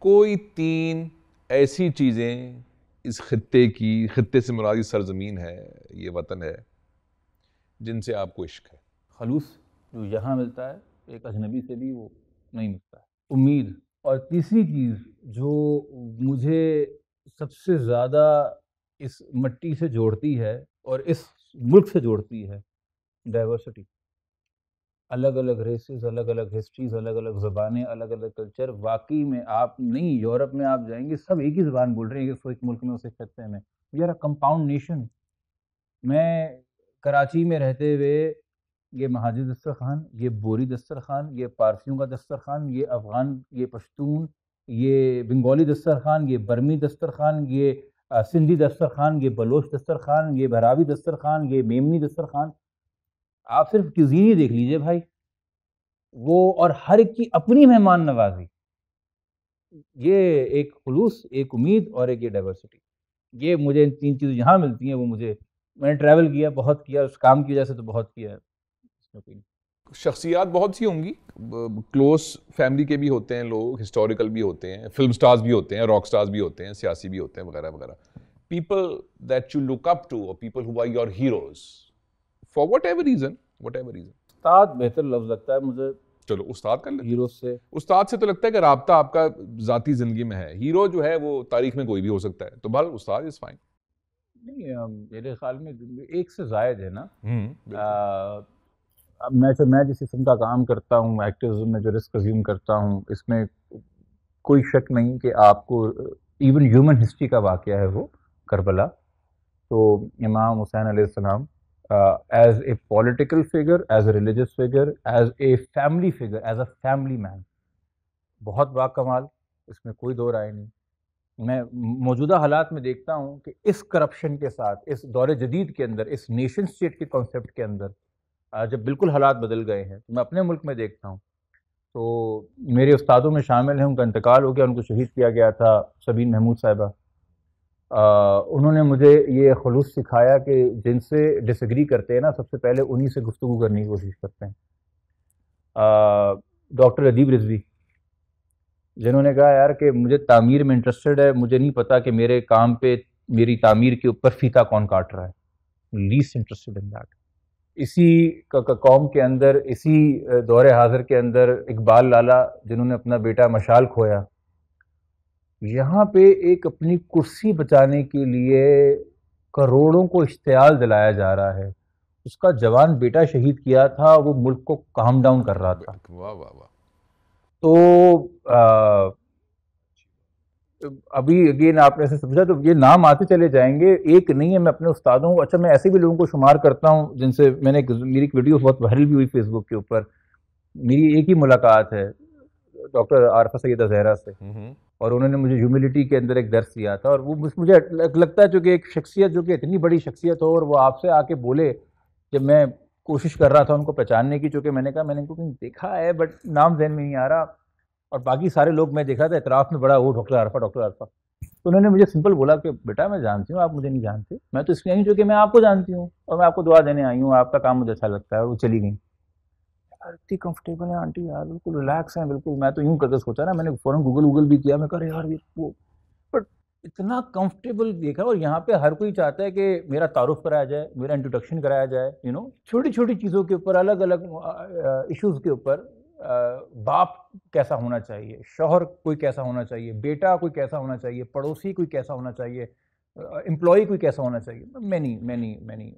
कोई तीन ऐसी चीज़ें इस खत्े की खत्े से मुरादी सरजमीन है ये वतन है जिनसे आपको इश्क है खलूस जो यहाँ मिलता है एक अजनबी से भी वो नहीं मिलता है उम्मीद और तीसरी चीज़ जो मुझे सबसे ज़्यादा इस मट्टी से जोड़ती है और इस मुल्क से जोड़ती है डाइवर्सिटी अलग अलग रेसेस अलग अलग हिस्ट्रीज अलग अलग ज़बानें अलग अलग कल्चर वाकई में आप नहीं यूरोप में आप जाएंगे सब एक ही ज़बान बोल रहे हैं एक, एक मुल्क में उसे खत्ते में we are a compound nation मैं कराची में रहते हुए ये महाजर दस्तर खान ये बोरी दस्तर खान ये पारसियों का दस्तर खान ये अफ़गान ये पश्तून ये बंगाली दस्तर खान ये बर्मी दस्तर खान ये सिंधी दस्तर खान ये बलोच दस्तर खान ये भरावी दस्तर खान ये मेमनी दस्तर खान आप सिर्फ क्यूजीन ही देख लीजिए भाई वो और हर एक की अपनी मेहमान नवाजी ये एक खलूस एक उम्मीद और एक ये डाइवर्सिटी ये मुझे इन तीन चीज़ें यहाँ मिलती हैं वो मुझे मैंने ट्रैवल किया बहुत किया उस काम की वजह से तो बहुत किया है शख्सियात बहुत सी होंगी क्लोज फैमिली के भी होते हैं लोग हिस्टोरिकल भी होते हैं फिल्म स्टार्स भी होते हैं रॉक स्टार्स भी होते हैं सियासी भी होते हैं वगैरह वगैरह people that you look up to और people who are your heroes for whatever reason whatever reason उस्ताद बेहतर लफ्ज़ लगता है मुझे चलो उस्ताद कर हीरो से उस्ताद से तो लगता है कि रबता आपका ज़ाती ज़िंदगी में है हीरो जो है वो तारीख में कोई भी हो सकता है तो भल उस्ताद इज़ फाइन नहीं मेरे ख्याल में एक से जायद है ना हम्म, अब मैं फिर मैं जिस किस्म का काम करता हूँ एक्टिविज्म में जो रिस्क अज्यूम करता हूँ इसमें कोई शक नहीं कि आपको इवन ह्यूमन हिस्ट्री का वाक़ है वो करबला तो इमाम Hussain आसमाम uh, as a political figure, as a religious figure, as a family figure, as a family man. बहुत बा कमाल इसमें कोई दो राय नहीं मैं मौजूदा हालात में देखता हूँ कि इस करप्शन के साथ इस दौर जदीद के अंदर इस नेशन स्टेट के कॉन्सेप्ट के अंदर uh, जब बिल्कुल हालात बदल गए हैं तो मैं अपने मुल्क में देखता हूँ तो मेरे उस्तादों में शामिल हैं उनका इंतकाल हो गया उनको शहीद किया गया था सबीन महमूद साहिबा उन्होंने मुझे ये खलूस सिखाया कि जिनसे डिसग्री करते हैं ना सबसे पहले उन्हीं से गुफ्तु करने की कोशिश करते हैं डॉक्टर अदीब रिजवी जिन्होंने कहा यार कि मुझे तामीर में इंटरेस्टेड है मुझे नहीं पता कि मेरे काम पे मेरी तामीर के ऊपर फीता कौन काट रहा है लीस्ट इंटरेस्टेड इन दैट इसी कौम के अंदर इसी दौरे हाजिर के अंदर इकबाल लाला जिन्होंने अपना बेटा मशाल खोया यहाँ पे एक अपनी कुर्सी बचाने के लिए करोड़ों को इश्तियाल दिलाया जा रहा है उसका जवान बेटा शहीद किया था वो मुल्क को काम डाउन कर रहा था वाह वाह वाह तो आ, अभी अगेन आपने ऐसे समझा तो ये नाम आते चले जाएंगे एक नहीं है मैं अपने उस्तादों को अच्छा मैं ऐसे भी लोगों को शुमार करता हूँ जिनसे मैंने मेरी एक वीडियो बहुत वायरल भी हुई फेसबुक के ऊपर मेरी एक ही मुलाकात है डॉक्टर आरफा सैद जहरा से हम्म, हम्म। और उन्होंने मुझे ह्यूमिलिटी के अंदर एक दर्श दिया था और वो मुझे लगता है चूँकि एक शख्सियत जो कि इतनी बड़ी शख्सियत हो और वो आपसे आके बोले जब मैं कोशिश कर रहा था उनको पहचानने की चूँकि मैंने कहा मैंने इनको कहीं देखा है बट नाम जहन में नहीं आ रहा और बाकी सारे लोग मैं देखा था इतराफ़ में बड़ा वो डॉक्टर आरफा डॉक्टर आरफा तो उन्होंने मुझे सिंपल बोला कि बेटा मैं जानती हूँ आप मुझे नहीं जानते मैं तो इसलिए आई हूँ मैं आपको जानती हूँ और मैं आपको दुआ देने आई हूँ आपका काम मुझे अच्छा लगता है वो चली गई यार इतनी कंफर्टेबल है आंटी यार बिल्कुल रिलैक्स हैं बिल्कुल मैं तो यूँ करके सोचा ना मैंने फ़ौरन गूगल वूगल भी किया मैं कह रहा यार वो बट इतना कंफर्टेबल देखा और यहाँ पे हर कोई चाहता है कि मेरा तारुफ कराया जाए मेरा इंट्रोडक्शन कराया जाए यू नो छोटी छोटी चीज़ों के ऊपर अलग अलग इशूज़ के ऊपर बाप कैसा होना चाहिए शोहर कोई कैसा होना चाहिए बेटा कोई कैसा होना चाहिए पड़ोसी कोई कैसा होना चाहिए एम्प्लॉय कोई कैसा होना चाहिए मैनी मैनी मैनी